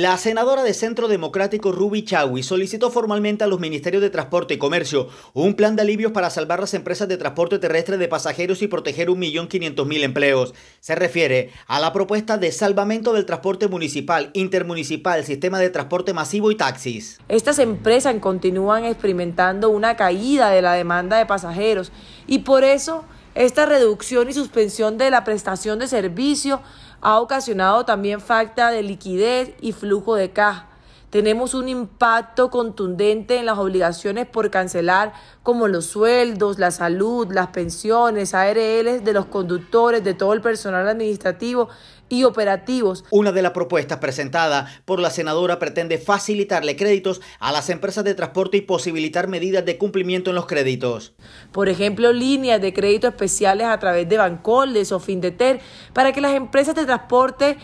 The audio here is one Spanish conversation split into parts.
La senadora de Centro Democrático Ruby Chawi, solicitó formalmente a los Ministerios de Transporte y Comercio un plan de alivios para salvar las empresas de transporte terrestre de pasajeros y proteger 1.500.000 empleos. Se refiere a la propuesta de salvamento del transporte municipal, intermunicipal, sistema de transporte masivo y taxis. Estas empresas continúan experimentando una caída de la demanda de pasajeros y por eso esta reducción y suspensión de la prestación de servicio ha ocasionado también falta de liquidez y flujo de caja. Tenemos un impacto contundente en las obligaciones por cancelar, como los sueldos, la salud, las pensiones, ARLs de los conductores, de todo el personal administrativo y operativos. Una de las propuestas presentadas por la senadora pretende facilitarle créditos a las empresas de transporte y posibilitar medidas de cumplimiento en los créditos. Por ejemplo, líneas de crédito especiales a través de Bancoldes o Findeter para que las empresas de transporte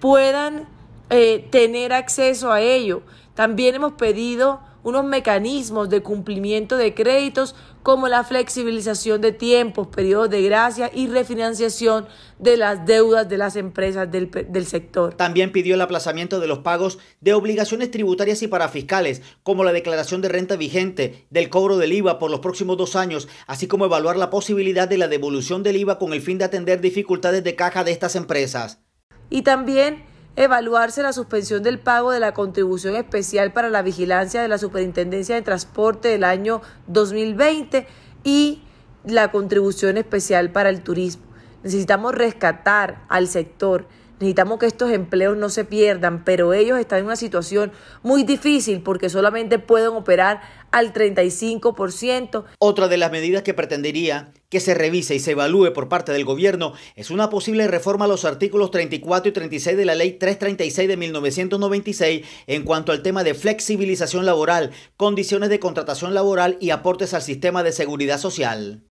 puedan eh, tener acceso a ello. También hemos pedido unos mecanismos de cumplimiento de créditos como la flexibilización de tiempos, periodos de gracia y refinanciación de las deudas de las empresas del, del, sector. También pidió el aplazamiento de los pagos de obligaciones tributarias y parafiscales, como la declaración de renta vigente, del cobro del IVA por los próximos dos años, así como evaluar la posibilidad de la devolución del IVA con el fin de atender dificultades de caja de estas empresas. Y también evaluarse la suspensión del pago de la contribución especial para la vigilancia de la Superintendencia de Transporte del año 2020 y la contribución especial para el turismo. Necesitamos rescatar al sector, Necesitamos que estos empleos no se pierdan, pero ellos están en una situación muy difícil porque solamente pueden operar al 35%. Otra de las medidas que pretendería que se revise y se evalúe por parte del gobierno es una posible reforma a los artículos 34 y 36 de la Ley 336 de 1996 en cuanto al tema de flexibilización laboral, condiciones de contratación laboral y aportes al sistema de seguridad social.